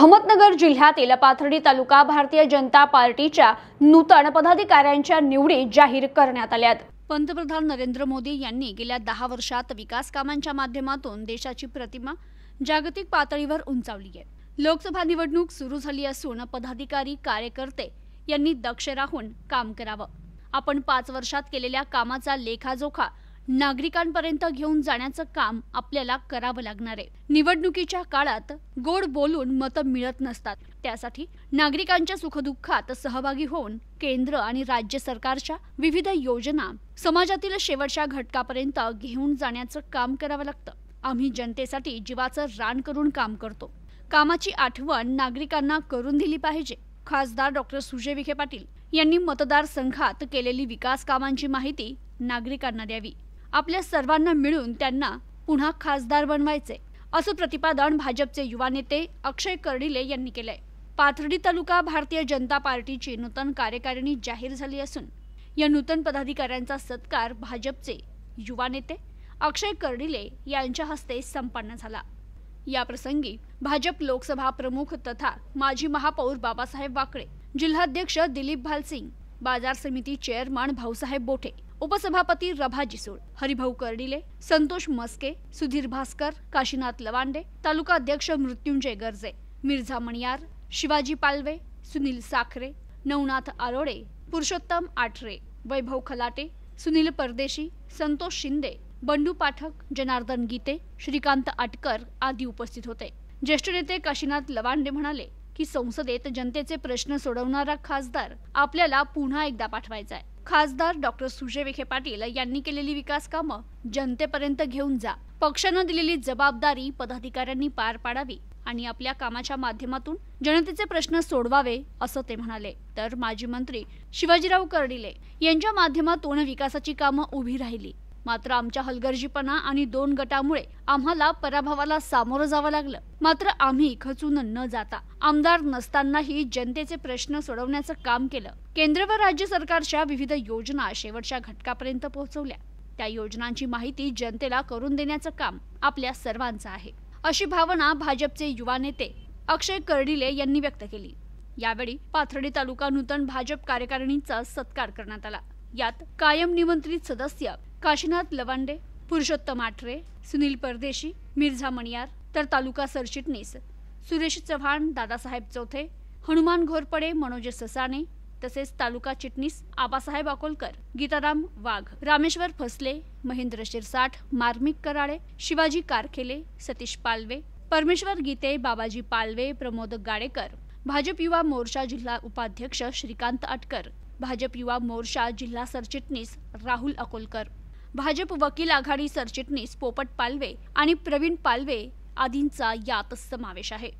अहमदनगर जिल्ह्यातील पाथर्डी तालुका भारतीय जनता पार्टीच्या नूतन पदाधिकाऱ्यांच्या निवडी जाहीर करण्यात आल्यात पंतप्रधान नरेंद्र मोदी यांनी गेल्या दहा वर्षात विकास कामांच्या माध्यमातून देशाची प्रतिमा जागतिक पातळीवर उंचावली आहे लोकसभा निवडणूक सुरू झाली असून पदाधिकारी कार्यकर्ते यांनी दक्ष राहून काम करावं आपण पाच वर्षात केलेल्या कामाचा लेखाजोखा नागरिकांपर्यंत घेऊन जाण्याचं काम आपल्याला करावं लागणार आहे निवडणुकीच्या काळात गोड बोलून मतं मिळत नसतात त्यासाठी नागरिकांच्या सुखदुःखात सहभागी होऊन केंद्र आणि राज्य सरकारच्या विविध योजना समाजातील शेवटच्या घटकापर्यंत घेऊन जाण्याचं काम करावं लागतं आम्ही जनतेसाठी जीवाचं रान करून काम करतो कामाची आठवण नागरिकांना करून दिली पाहिजे खासदार डॉक्टर सुजय विखे पाटील यांनी मतदारसंघात केलेली विकास कामांची माहिती नागरिकांना द्यावी आपल्या सर्वांना मिळून त्यांना पुन्हा खासदार बनवायचे असं प्रतिपादन भाजपचे युवा नेते अक्षय कर्डिले यांनी केलंय पाथर्डी तालुका भारतीय जनता पार्टीची नूतन कार्यकारिणी जाहीर झाली असून या नूतन पदाधिकाऱ्यांचा सत्कार भाजपचे युवा नेते अक्षय कर्डिले यांच्या हस्ते संपन्न झाला या प्रसंगी भाजप लोकसभा प्रमुख तथा माजी महापौर बाबासाहेब वाकळे जिल्हाध्यक्ष दिलीप भालसिंग बाजार समिती चेअरमन भाऊसाहेब बोठे उपसभापती रभा जिसूळ हरिभाऊ कर्डिले संतोष मस्के सुधीर भास्कर काशीनाथ लवांडे तालुका अध्यक्ष मृत्युंजय गर्जे मिर्झा मणियार शिवाजी पालवे सुनील साखरे नवनाथ आरोळे पुरुषोत्तम आठरे वैभव खलाटे सुनील परदेशी संतोष शिंदे बंडू पाठक जनार्दन गीते श्रीकांत आटकर आदी उपस्थित होते ज्येष्ठ नेते काशीनाथ लवांडे म्हणाले की संसदेत जनतेचे प्रश्न सोडवणारा खासदार आपल्याला पुन्हा एकदा पाठवायचा आहे खासदार डॉक्टर सुजय विखे पाटील यांनी केलेली विकास कामं जनतेपर्यंत घेऊन जा पक्षानं दिलेली जबाबदारी पदाधिकाऱ्यांनी पार पाडावी आणि आपल्या कामाच्या माध्यमातून जनतेचे प्रश्न सोडवावे असं ते म्हणाले तर माजी मंत्री शिवाजीराव कर्डिले यांच्या माध्यमातून विकासाची कामं उभी राहिली मात्र आमच्या हलगर्जीपणा आणि दोन गटामुळे आम्हाला पराभवाला सामोरं जावं लागलं मात्र आम्ही खचून न जाता आमदार नसतानाही जनतेचे प्रश्न सोडवण्याचं काम केलं केंद्र व राज्य सरकारच्या विविध योजना शेवटच्या घटकापर्यंत पोहोचवल्या त्या योजनांची माहिती जनतेला करून देण्याचं काम आपल्या सर्वांचं आहे अशी भावना भाजपचे युवा नेते अक्षय कर्डिले यांनी व्यक्त केली यावेळी पाथर्डी तालुका नूतन भाजप कार्यकारिणीचा सत्कार करण्यात आला यात कायम निमंत्रित सदस्य काशीनाथ लवांडे पुरुषोत्तम आठरे सुनील परदेशी मिर्झा मणियार तर तालुका सरचिटणीस सुरेश चव्हाण दादासाहेब चौथे हनुमान घोरपडे मनोज ससाने तसेच तालुका चिटणीस आबासाहेब अकोलकर गीताराम वाघ रामेश्वर फसले महेंद्र शिरसाठ मार्मिक कराळे शिवाजी कारखेले सतीश पालवे परमेश्वर गीते बाबाजी पालवे प्रमोद गाडेकर भाजप युवा मोर्चा जिल्हा उपाध्यक्ष श्रीकांत अटकर भाजप युवा मोर्चा जिल्हा सरचिटणीस राहुल अकोलकर भाजप वकील आघाडी सरचिटणीस पोपट पालवे आणि प्रवीण पालवे आदींचा यात समावेश आहे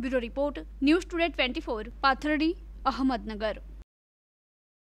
bureau report News Today twenty four Pathardi Ahmednagar